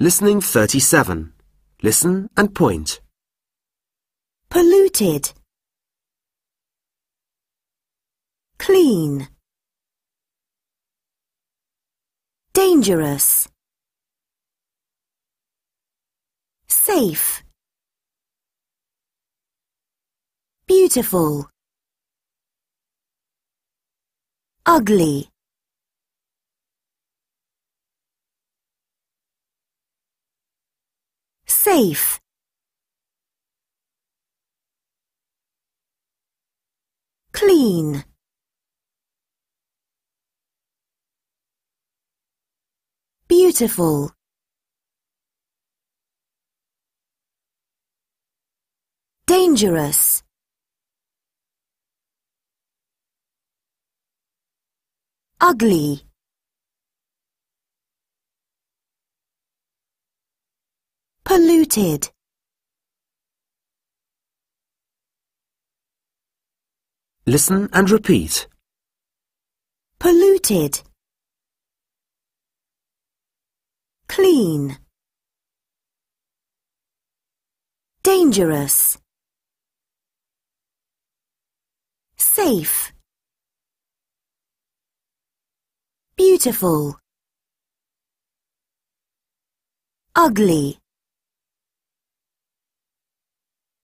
Listening 37. Listen and point. Polluted. Clean. Dangerous. Safe. Beautiful. Ugly. safe. Clean. Beautiful. Dangerous. Ugly. polluted Listen and repeat. Polluted. Clean. Dangerous. Safe. Beautiful. Ugly.